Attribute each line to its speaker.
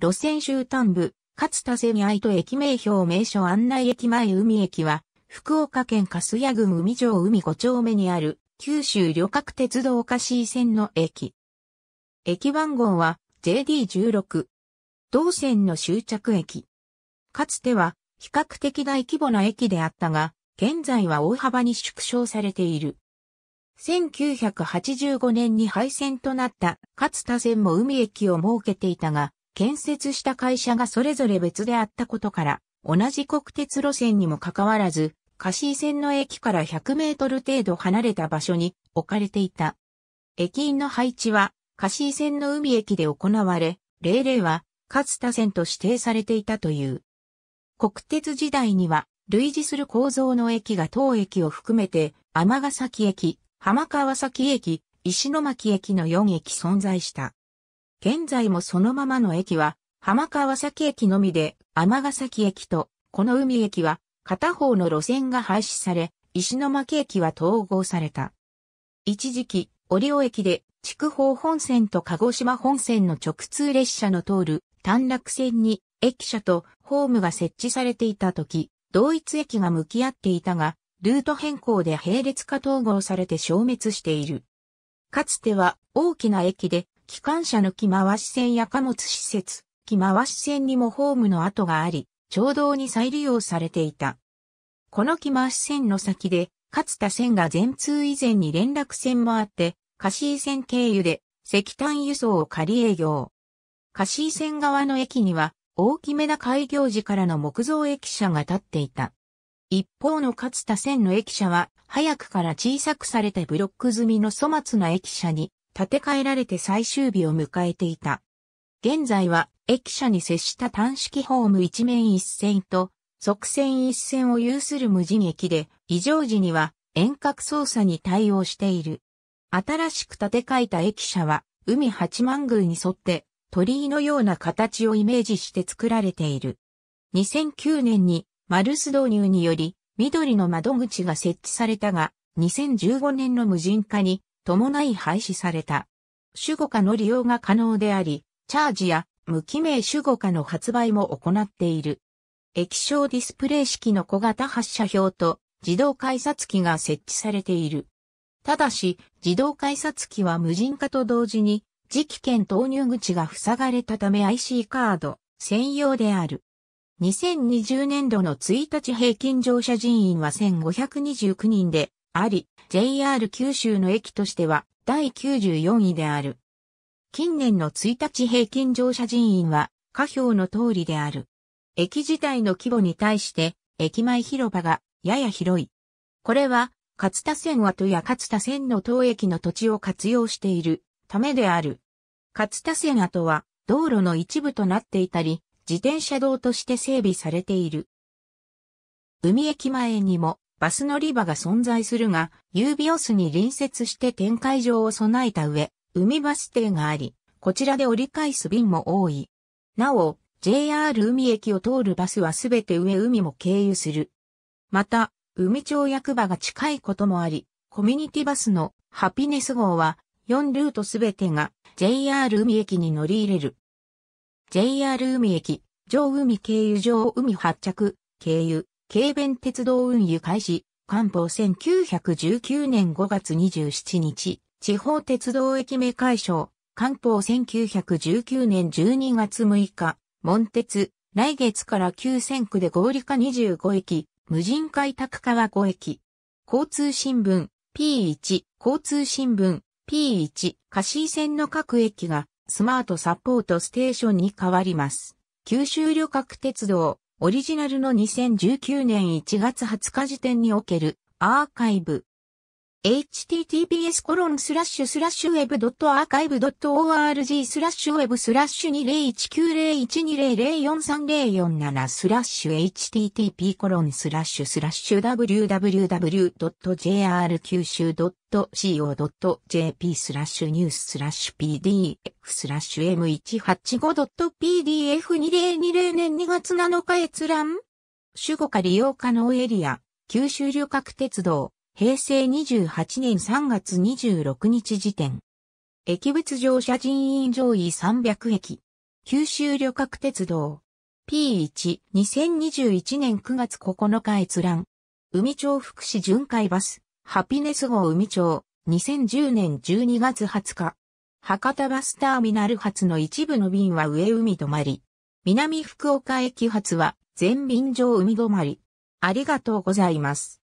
Speaker 1: 路線終端部、勝田瀬に愛と駅名標名所案内駅前海駅は、福岡県粕谷郡海城海5丁目にある、九州旅客鉄道かしい線の駅。駅番号は JD16。同線の終着駅。かつては、比較的大規模な駅であったが、現在は大幅に縮小されている。1985年に廃線となった勝田線も海駅を設けていたが、建設した会社がそれぞれ別であったことから、同じ国鉄路線にもかかわらず、シ井線の駅から100メートル程度離れた場所に置かれていた。駅員の配置は、シ井線の海駅で行われ、例例は、勝田線と指定されていたという。国鉄時代には、類似する構造の駅が当駅を含めて、天ヶ崎駅、浜川崎駅、石巻駅の4駅存在した。現在もそのままの駅は、浜川崎駅のみで、尼崎駅と、この海駅は、片方の路線が廃止され、石巻駅は統合された。一時期、折尾駅で、筑豊本線と鹿児島本線の直通列車の通る、短絡線に、駅舎とホームが設置されていた時、同一駅が向き合っていたが、ルート変更で並列化統合されて消滅している。かつては大きな駅で機関車の木回し線や貨物施設、木回し線にもホームの跡があり、う道に再利用されていた。この木回し線の先で、かつた線が全通以前に連絡線もあって、貸井線経由で石炭輸送を仮営業。貸井線側の駅には、大きめな開業時からの木造駅舎が建っていた。一方のかつた線の駅舎は、早くから小さくされてブロック済みの粗末な駅舎に建て替えられて最終日を迎えていた。現在は駅舎に接した単式ホーム一面一線と側線一線を有する無人駅で、異常時には遠隔操作に対応している。新しく建て替えた駅舎は、海八幡宮に沿って鳥居のような形をイメージして作られている。2009年にマルス導入により緑の窓口が設置されたが、2015年の無人化に伴い廃止された。主語化の利用が可能であり、チャージや無記名主語化の発売も行っている。液晶ディスプレイ式の小型発射表と自動改札機が設置されている。ただし、自動改札機は無人化と同時に、磁気券投入口が塞がれたため IC カード専用である。2020年度の1日平均乗車人員は1529人で、あり、JR 九州の駅としては第94位である。近年の1日平均乗車人員は、下表の通りである。駅自体の規模に対して、駅前広場がやや広い。これは、勝田線跡や勝田線の当駅の土地を活用しているためである。勝田線跡は道路の一部となっていたり、自転車道として整備されている。海駅前にもバス乗り場が存在するが、ユービオスに隣接して展開場を備えた上、海バス停があり、こちらで折り返す便も多い。なお、JR 海駅を通るバスはすべて上海も経由する。また、海町役場が近いこともあり、コミュニティバスのハピネス号は4ルートすべてが JR 海駅に乗り入れる。JR 海駅、上海経由上海発着、経由、軽便鉄道運輸開始、官報1919年5月27日、地方鉄道駅名解消、官報1919年12月6日、門鉄、来月から旧線区で合理化25駅、無人開拓化は5駅。交通新聞 P1、交通新聞 P1、貸井線の各駅がスマートサポートステーションに変わります。九州旅客鉄道、オリジナルの2019年1月20日時点におけるアーカイブ https コロンスラッシュス org w e b 20190120043047 http w w w j r q y c o j p スラッシュニューススラッシュ pdf スラッシュ m185.pdf2020 年2月7日閲覧主語化利用可能エリア九州旅客鉄道平成28年3月26日時点。駅物乗車人員上位300駅。九州旅客鉄道。P1、2021年9月9日閲覧。海町福祉巡回バス、ハピネス号海町、2010年12月20日。博多バスターミナル発の一部の便は上海止まり。南福岡駅発は全便上海止まり。ありがとうございます。